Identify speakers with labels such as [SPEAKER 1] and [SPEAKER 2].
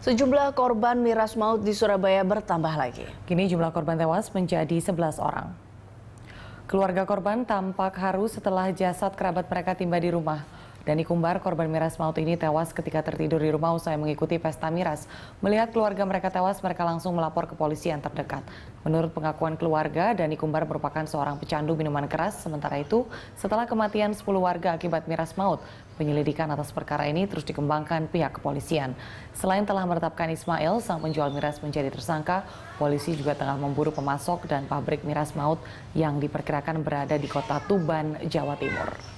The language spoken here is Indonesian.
[SPEAKER 1] Sejumlah korban miras maut di Surabaya bertambah lagi. Kini jumlah korban tewas menjadi 11 orang. Keluarga korban tampak haru setelah jasad kerabat mereka tiba di rumah. Dani Kumbar, korban miras maut ini tewas ketika tertidur di rumah usai mengikuti pesta miras. Melihat keluarga mereka tewas, mereka langsung melapor ke polisi yang terdekat. Menurut pengakuan keluarga, Dani Kumbar merupakan seorang pecandu minuman keras. Sementara itu, setelah kematian 10 warga akibat miras maut, penyelidikan atas perkara ini terus dikembangkan pihak kepolisian. Selain telah menetapkan Ismail, sang penjual miras menjadi tersangka, polisi juga tengah memburu pemasok dan pabrik miras maut yang diperkirakan berada di kota Tuban, Jawa Timur.